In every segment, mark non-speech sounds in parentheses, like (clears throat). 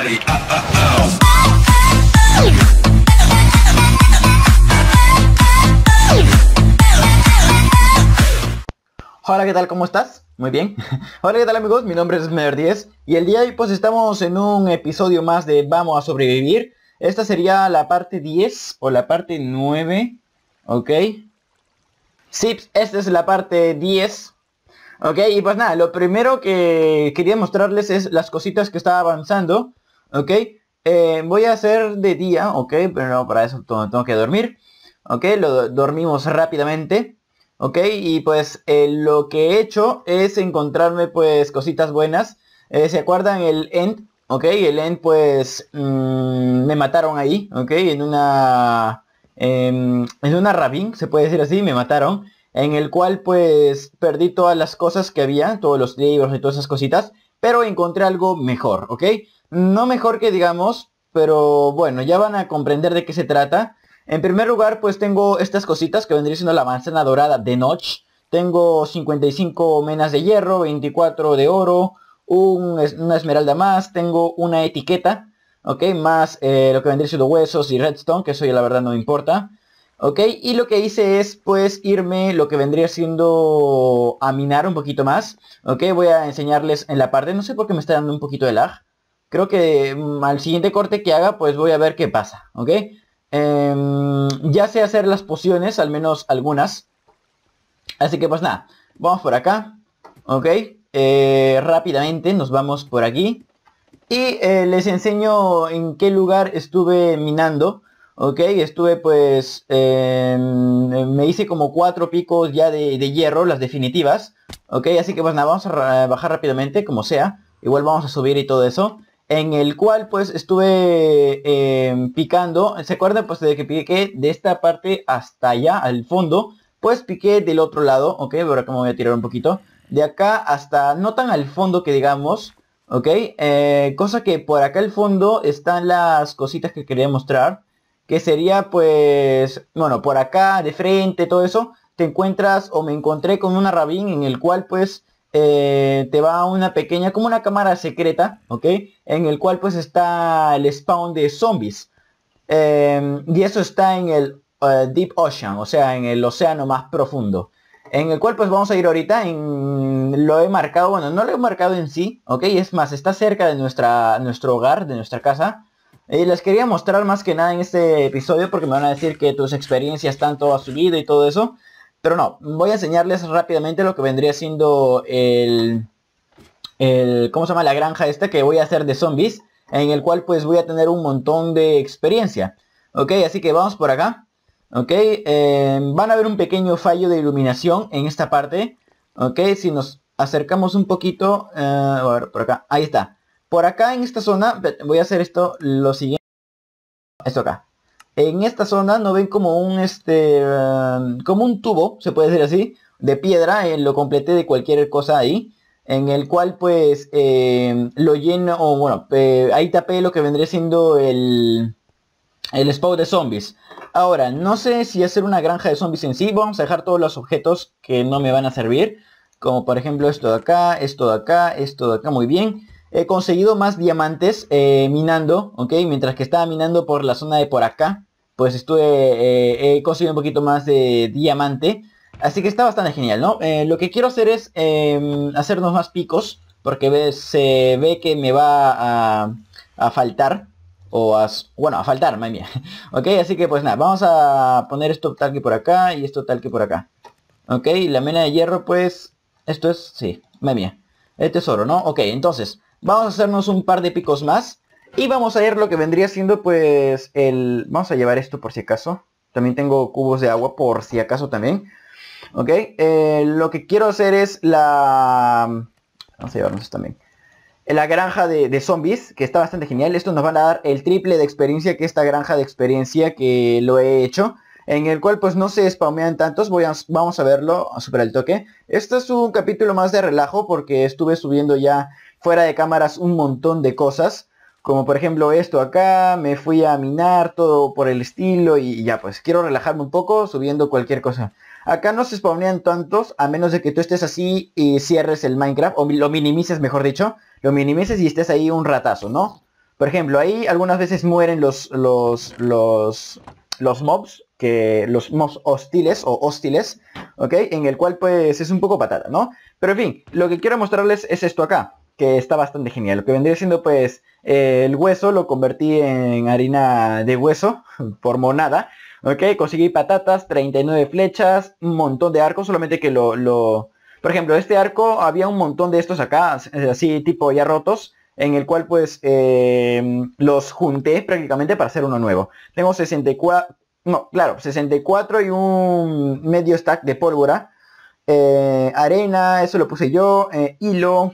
Ah, ah, ah. Hola, ¿qué tal? ¿Cómo estás? Muy bien. (laughs) Hola, ¿qué tal amigos? Mi nombre es Mer 10 y el día de hoy pues estamos en un episodio más de Vamos a sobrevivir. Esta sería la parte 10 o la parte 9, ¿ok? Sí, esta es la parte 10. Ok, y pues nada, lo primero que quería mostrarles es las cositas que estaba avanzando. ¿ok? Eh, voy a hacer de día, ¿ok? Pero para eso tengo que dormir, ¿ok? Lo dormimos rápidamente, ¿ok? Y pues eh, lo que he hecho es encontrarme pues cositas buenas. Eh, ¿Se acuerdan el end? ¿Ok? El end pues mm, me mataron ahí, ¿ok? En una... Em, en una rabín, se puede decir así, me mataron en el cual pues perdí todas las cosas que había, todos los libros y todas esas cositas, pero encontré algo mejor, ¿ok? No mejor que digamos, pero bueno, ya van a comprender de qué se trata. En primer lugar, pues tengo estas cositas que vendría siendo la manzana dorada de Notch. Tengo 55 menas de hierro, 24 de oro, una esmeralda más, tengo una etiqueta, ¿ok? Más eh, lo que vendría siendo huesos y redstone, que eso ya la verdad no me importa. ¿Ok? Y lo que hice es pues irme lo que vendría siendo a minar un poquito más. ¿Ok? Voy a enseñarles en la parte, no sé por qué me está dando un poquito de lag creo que mm, al siguiente corte que haga, pues voy a ver qué pasa, ¿ok? Em, ya sé hacer las pociones, al menos algunas. Así que pues nada, vamos por acá, ¿ok? Eh, rápidamente nos vamos por aquí. Y eh, les enseño en qué lugar estuve minando. Ok, estuve pues, em, em, me hice como cuatro picos ya de hierro, las definitivas. Ok, así que pues nada, vamos a bajar rápidamente, como sea. Igual vamos a subir y todo eso en el cual pues estuve eh, picando, ¿se acuerdan? Pues de que piqué de esta parte hasta allá, al fondo, pues piqué del otro lado, ok, ahora como voy a tirar un poquito, de acá hasta no tan al fondo que digamos, ok, eh, cosa que por acá al fondo están las cositas que quería mostrar, que sería pues, bueno, por acá, de frente, todo eso, te encuentras o me encontré con una rabín en el cual pues eh, te va una pequeña, como una cámara secreta, ¿ok? En el cual pues está el spawn de zombies. Em, y eso está en el eh, Deep Ocean, o sea, en el océano más profundo. En el cual pues vamos a ir ahorita, en, lo he marcado, bueno, no lo he marcado en sí, ¿ok? Es más, está cerca de nuestra, nuestro hogar, de nuestra casa. Y les quería mostrar más que nada en este episodio porque me van a decir que tus experiencias tanto ha subido y todo eso. Pero no, voy a enseñarles rápidamente lo que vendría siendo el, ¿Cómo se llama? La granja esta que voy a hacer de zombies. En el cual pues voy a tener un montón de experiencia. Ok, así que vamos por acá. Ok, em, van a ver un pequeño fallo de iluminación en esta parte. Ok, si nos acercamos un poquito... Eh, a ver, por acá. Ahí está. Por acá en esta zona voy a hacer esto, lo siguiente. Esto acá en esta zona no ven como un, este, em, como un tubo, se puede decir así, de piedra, eh, lo completé de cualquier cosa ahí, en el cual pues em, lo lleno, o bueno, ahí tapé lo que vendría siendo el, el spawn de zombies. Ahora, no sé si hacer una granja de zombies en sí, vamos a dejar todos los objetos que no me van a servir, como por ejemplo esto de acá, esto de acá, esto de acá, muy bien. He conseguido más diamantes eh, minando, ok, mientras que estaba minando por la zona de por acá, pues estuve, eh, he conseguido un poquito más de diamante. Así que está bastante genial, ¿no? Eh, lo que quiero hacer es em, hacernos más picos, porque se ve que me va a, faltar, o a, bueno, a faltar, madre mía. (laughs) ok, así que pues nada, vamos a poner esto tal que por acá y esto tal que por acá. Ok, la mena de hierro, pues, esto es, sí, madre mía. El tesoro, ¿no? Ok, entonces, vamos a hacernos un par de picos más. Y vamos a ver lo que vendría siendo pues el... Vamos a llevar esto por si acaso. También tengo cubos de agua por si acaso también. Ok, eh, lo que quiero hacer es la... Vamos a llevarnos también. La granja de, zombies, que está bastante genial. Esto nos va a dar el triple de experiencia que esta granja de experiencia que lo he hecho. En el cual pues no se spawnean tantos. Voy vamos a verlo, a super el toque. esto es un capítulo más de relajo porque estuve subiendo ya fuera de cámaras un montón de cosas como por ejemplo esto acá, me fui a minar, todo por el estilo y ya pues quiero relajarme un poco subiendo cualquier cosa. Acá no se exponían tantos a menos de que tú estés así y cierres el Minecraft o lo minimices mejor dicho, lo minimices y estés ahí un ratazo, ¿no? Por ejemplo, ahí algunas veces mueren los, los, los, los mobs, que los mobs hostiles o hostiles, ¿ok? En el cual pues es un poco patada, ¿no? Pero en fin, lo que quiero mostrarles es esto acá que está bastante genial. Lo que vendría siendo pues eh, el hueso lo convertí en harina de hueso (laughs) por monada. Ok, conseguí patatas, 39 flechas, un montón de arcos, solamente que lo, lo... Por ejemplo, este arco había un montón de estos acá, eh, así tipo ya rotos, en el cual pues em, los junté prácticamente para hacer uno nuevo. Tengo 64, no, claro, 64 y un medio stack de pólvora. Eh, arena, eso lo puse yo, hilo,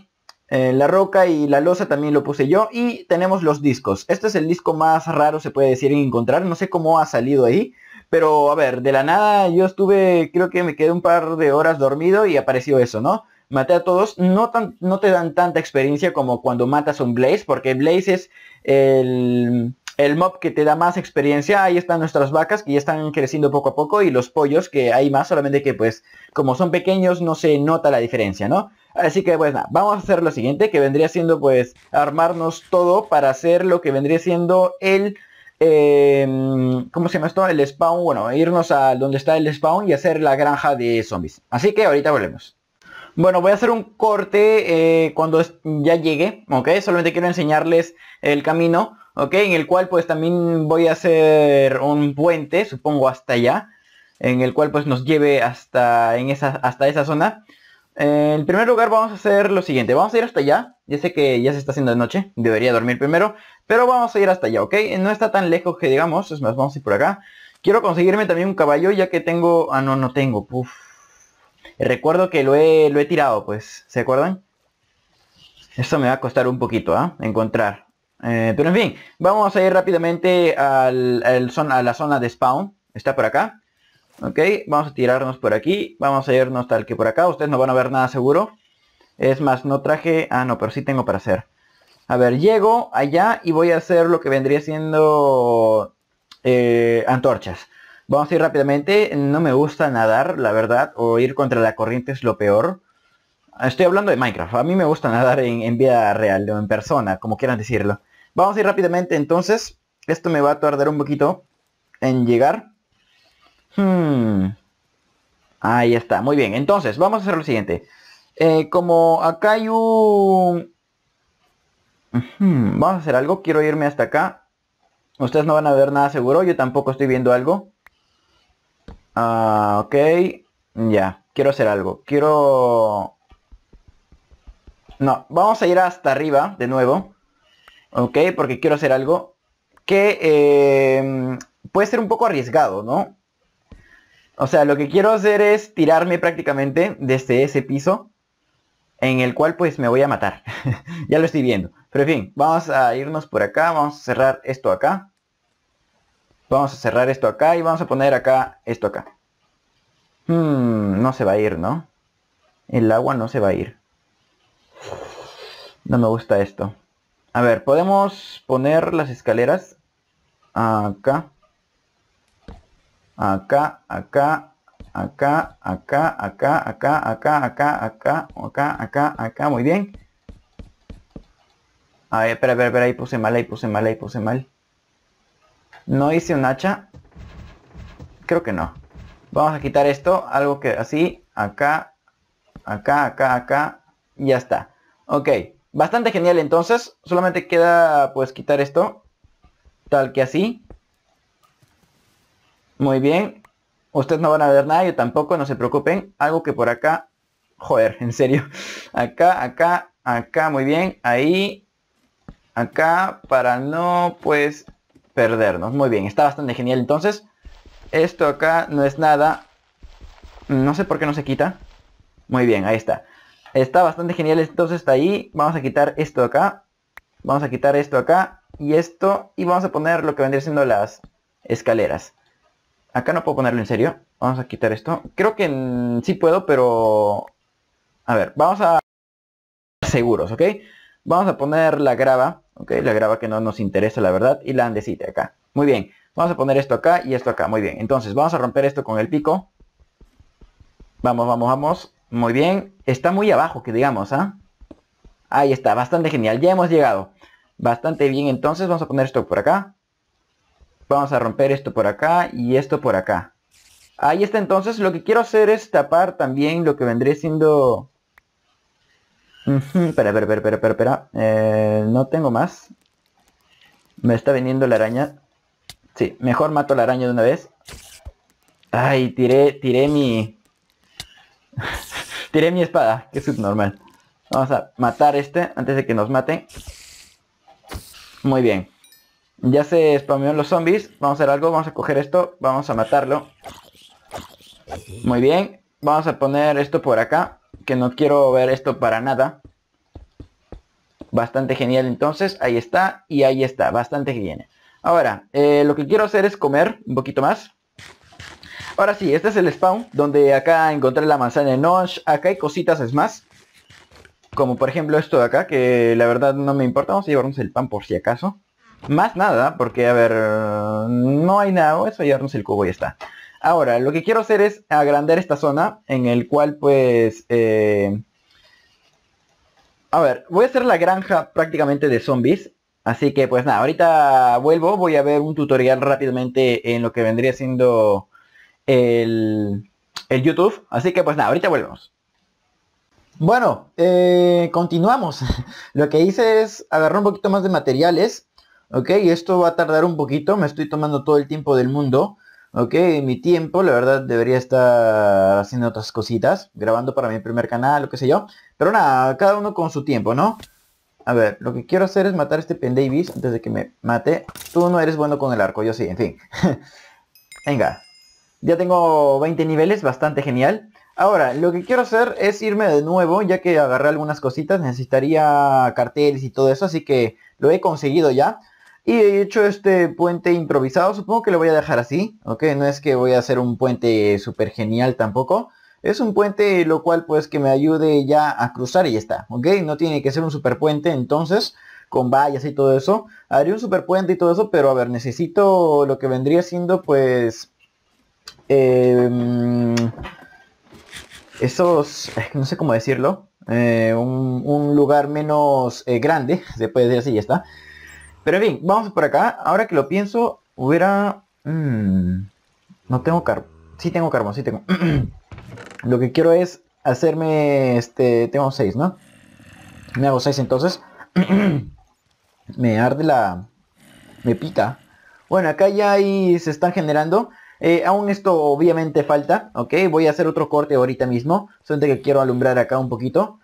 eh, la roca y la losa también lo puse yo. Y tenemos los discos. Este es el disco más raro, se puede decir, en encontrar. No sé cómo ha salido ahí. Pero a ver, de la nada yo estuve, creo que me quedé un par de horas dormido y apareció eso, ¿no? Maté a todos. No, tan, no te dan tanta experiencia como cuando matas un Blaze, porque Blaze es el el mob que te da más experiencia, ahí están nuestras vacas que ya están creciendo poco a poco y los pollos que hay más, solamente que pues como son pequeños no se nota la diferencia, ¿no? Así que bueno, pues, vamos a hacer lo siguiente, que vendría siendo pues armarnos todo para hacer lo que vendría siendo el... Eh, ¿Cómo se llama esto? El spawn, bueno, irnos a donde está el spawn y hacer la granja de zombies. Así que ahorita volvemos. Bueno, voy a hacer un corte eh, cuando ya llegue, ¿ok? Solamente quiero enseñarles el camino ¿ok? En el cual pues también voy a hacer un puente, supongo hasta allá, en el cual pues nos lleve hasta, en esa, hasta esa zona. Eh, en primer lugar vamos a hacer lo siguiente, vamos a ir hasta allá, ya sé que ya se está haciendo de noche, debería dormir primero, pero vamos a ir hasta allá, ¿ok? No está tan lejos que digamos, es más, vamos a ir por acá. Quiero conseguirme también un caballo ya que tengo... Ah, no, no tengo, puf. Recuerdo que lo he, tirado, pues, ¿se acuerdan? Esto me va a costar un poquito, ¿ah? Encontrar. Eh, pero en fin, vamos a ir rápidamente a la zona de spawn. Está por acá. Ok, vamos a tirarnos por aquí. Vamos a irnos tal que por acá. Ustedes no van a ver nada seguro. Es más, no traje... Ah, no, pero sí tengo para hacer. A ver, llego allá y voy a hacer lo que vendría siendo eh, antorchas. Vamos a ir rápidamente. No me gusta nadar, la verdad. O ir contra la corriente es lo peor. Estoy hablando de Minecraft. A mí me gusta nadar en, en vida real o en persona, como quieran decirlo. Vamos a ir rápidamente entonces. Esto me va a tardar un poquito en llegar. Hmm. Ahí está, muy bien. Entonces, vamos a hacer lo siguiente. Eh, como acá hay un... Hmm, vamos a hacer algo. Quiero irme hasta acá. Ustedes no van a ver nada seguro. Yo tampoco estoy viendo algo. Ah, ok. Ya. Quiero hacer algo. Quiero... No. Vamos a ir hasta arriba de nuevo. ¿ok? Porque quiero hacer algo que em, puede ser un poco arriesgado, ¿no? O sea, lo que quiero hacer es tirarme prácticamente desde ese piso en el cual pues me voy a matar. (laughs) ya lo estoy viendo. Pero en fin, vamos a irnos por acá, vamos a cerrar esto acá. Vamos a cerrar esto acá y vamos a poner acá esto acá. Hmm, no se va a ir, ¿no? El agua no se va a ir. No me gusta esto. A ver, podemos poner las escaleras acá. Acá, acá, acá, acá, acá, acá, acá, acá, acá, acá, acá, acá. Muy bien. A ver, espera, espera, espera, ahí puse mal, ahí puse mal, ahí puse mal. No hice un hacha. Creo que no. Vamos a quitar esto, algo que así, acá, acá, acá, acá, y ya está. Ok. Bastante genial entonces. Solamente queda pues quitar esto. Tal que así. Muy bien. Ustedes no van a ver nada, yo tampoco, no se preocupen. Algo que por acá. Joder, en serio. (laughs) Acá, acá, acá, muy bien. Ahí. Acá. Para no pues perdernos. Muy bien. Está bastante genial entonces. Esto acá no es nada. No sé por qué no se quita. Muy bien, ahí está. Está bastante genial, entonces está ahí. Vamos a quitar esto acá. Vamos a quitar esto acá y esto. Y vamos a poner lo que vendría siendo las escaleras. Acá no puedo ponerlo en serio. Vamos a quitar esto. Creo que sí puedo, pero... A ver, vamos a... Seguros, ¿ok? Vamos a poner la grava, ¿ok? La grava que no nos interesa, la verdad. Y la andesita acá. Muy bien. Vamos a poner esto acá y esto acá. Muy bien. Entonces, vamos a romper esto con el pico. Vamos, vamos, vamos. Muy bien. Está muy abajo, que digamos, ¿ah? Ahí está, bastante genial. Ya hemos llegado. Bastante bien, entonces vamos a poner esto por acá. Vamos a romper esto por acá y esto por acá. Ahí está entonces. Lo que quiero hacer es tapar también lo que vendría siendo... Espera, espera, espera, espera, espera. Eh, no tengo más. Me está vendiendo la araña. Sí, mejor mato la araña de una vez. Ay, tiré, tiré mi... Tiré mi espada, que es subnormal. Vamos a matar este antes de que nos mate Muy bien. Ya se spamearon los zombies. Vamos a hacer algo. Vamos a coger esto. Vamos a matarlo. Muy bien. Vamos a poner esto por acá. Que no quiero ver esto para nada. Bastante genial entonces. Ahí está. Y ahí está. Bastante genial. Ahora, eh, lo que quiero hacer es comer un poquito más. Ahora sí, este es el spawn donde acá encontré la manzana de Nosh. Acá hay cositas, es más. Como por ejemplo esto de acá, que la verdad no me importa. Vamos a llevarnos el pan por si acaso. Más nada, porque a ver, no hay nada. Vamos a llevarnos el cubo y ya está. Ahora, lo que quiero hacer es agrandar esta zona en el cual pues... Eh, a ver, voy a hacer la granja prácticamente de zombies. Así que pues nada, ahorita vuelvo, voy a ver un tutorial rápidamente en lo que vendría siendo el, YouTube. Así que pues nada, ahorita volvemos. Bueno, eh, continuamos. (laughs) Lo que hice es agarrar un poquito más de materiales. Ok, esto va a tardar un poquito. Me estoy tomando todo el tiempo del mundo. Ok, mi tiempo, la verdad, debería estar haciendo otras cositas. Grabando para mi primer canal, lo que sé yo. Pero nada, cada uno con su tiempo, ¿no? A ver, lo que quiero hacer es matar este Pen antes de que me mate. Tú no eres bueno con el arco, yo sí, en fin. (laughs) Venga, ya tengo 20 niveles, bastante genial. Ahora, lo que quiero hacer es irme de nuevo, ya que agarré algunas cositas, necesitaría carteles y todo eso, así que lo he conseguido ya. Y he hecho este puente improvisado, supongo que lo voy a dejar así, ¿ok? No es que voy a hacer un puente súper genial tampoco. Es un puente lo cual pues que me ayude ya a cruzar y ya está, ¿ok? No tiene que ser un super puente, entonces, con vallas y todo eso. Haría un super puente y todo eso, pero a ver, necesito lo que vendría siendo pues Em, esos, no sé cómo decirlo, eh, un, lugar menos eh, grande, se puede decir así, ya está. Pero en fin, vamos por acá. Ahora que lo pienso, hubiera... Mm, no tengo carbón. Sí tengo carbón, sí tengo. (clears throat) lo que quiero es hacerme este... Tengo seis, ¿no? Me hago seis entonces. (clears throat) me arde la... Me pica. Bueno, acá ya ahí se están generando. Eh, aún esto obviamente falta, ¿ok? Voy a hacer otro corte ahorita mismo. Solamente que quiero alumbrar acá un poquito.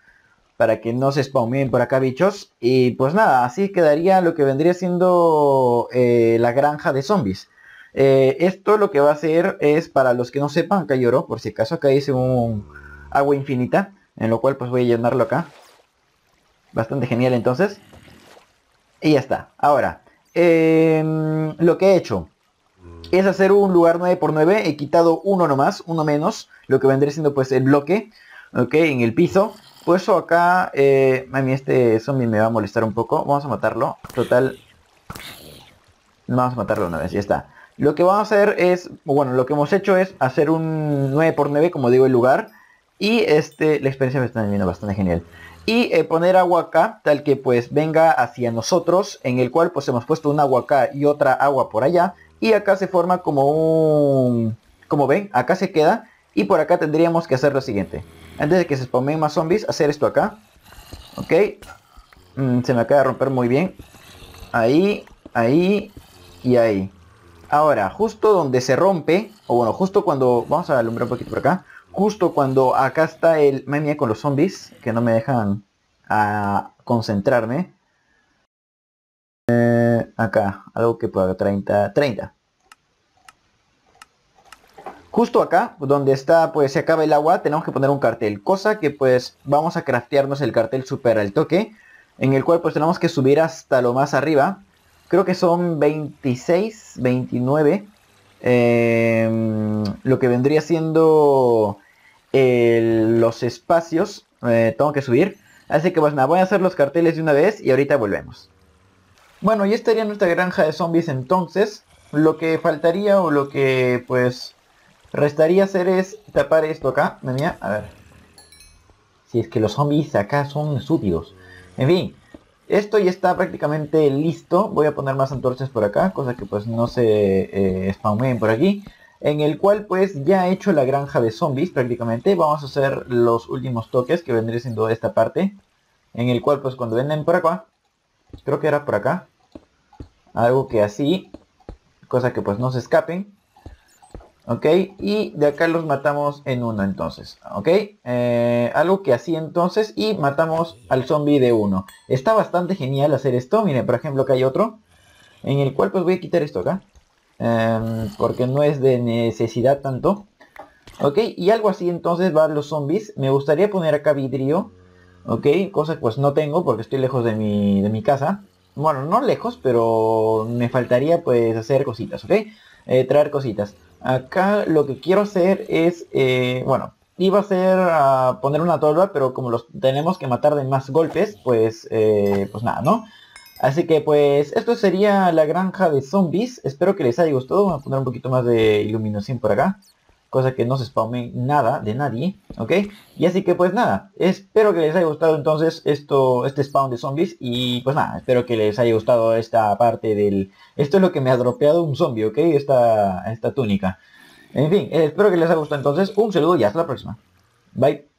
Para que no se spawnen por acá bichos. Y pues nada, así quedaría lo que vendría siendo eh, la granja de zombies. Eh, esto lo que va a hacer es, para los que no sepan, acá lloro, por si acaso acá hice un agua infinita. En lo cual pues voy a llenarlo acá. Bastante genial entonces. Y ya está. Ahora, em, lo que he hecho es hacer un lugar 9x9, he quitado uno nomás, uno menos, lo que vendría siendo pues el bloque, ok, en el piso. pues eso acá, eh, mí este zombie me va a molestar un poco, vamos a matarlo, total, vamos a matarlo una vez, ya está. Lo que vamos a hacer es, bueno, lo que hemos hecho es hacer un 9x9, como digo, el lugar, y este, la experiencia me está viendo bastante genial. Y eh, poner agua acá, tal que pues venga hacia nosotros, en el cual pues hemos puesto un agua acá y otra agua por allá, y acá se forma como un... Como ven, acá se queda y por acá tendríamos que hacer lo siguiente. Antes de que se spawnen más zombies, hacer esto acá. Ok. Mm, se me acaba de romper muy bien. Ahí, ahí y ahí. Ahora, justo donde se rompe, o bueno, justo cuando... Vamos a alumbrar un poquito por acá. Justo cuando acá está el... Me con los zombies, que no me dejan a ah, concentrarme. Eh, acá, algo que pueda 30, 30. Justo acá, donde está, pues se acaba el agua, tenemos que poner un cartel. Cosa que pues vamos a craftearnos el cartel super al toque. En el cual pues tenemos que subir hasta lo más arriba. Creo que son 26, 29. Em, lo que vendría siendo los espacios. Eh, tengo que subir. Así que pues nada, voy a hacer los carteles de una vez y ahorita volvemos. Bueno, ya estaría nuestra granja de zombies entonces. Lo que faltaría o lo que pues restaría hacer es tapar esto acá. Mía, a ver. Si es que los zombies acá son súpidos. En fin, esto ya está prácticamente listo. Voy a poner más antorchas por acá, cosa que pues no se eh, por aquí. En el cual pues ya he hecho la granja de zombies prácticamente. Vamos a hacer los últimos toques que vendría siendo esta parte. En el cual pues cuando venden por acá creo que era por acá. Algo que así, cosa que pues no se escapen. ¿Ok? Y de acá los matamos en uno entonces. ¿Ok? Eh, algo que así entonces y matamos al zombie de uno. Está bastante genial hacer esto. Miren, por ejemplo, que hay otro. En el cual pues voy a quitar esto acá. Em, porque no es de necesidad tanto. ¿Ok? Y algo así entonces van los zombies. Me gustaría poner acá vidrio. ¿ok? Cosa pues no tengo porque estoy lejos de mi, casa. Bueno, no lejos, pero me faltaría pues hacer cositas, ¿ok? Eh, traer cositas. Acá lo que quiero hacer es, eh, bueno, iba a ser a ah, poner una torba, pero como los tenemos que matar de más golpes, pues, eh, pues nada, ¿no? Así que pues esto sería la granja de zombies. Espero que les haya gustado. Voy a poner un poquito más de iluminación por acá cosa que no se spamen nada de nadie, ¿ok? Y así que pues nada, espero que les haya gustado entonces esto, este spawn de zombies y pues nada, espero que les haya gustado esta parte del... Esto es lo que me ha dropeado un zombie, ¿ok? Esta, esta túnica. En fin, espero que les haya gustado entonces, un saludo y hasta la próxima. Bye.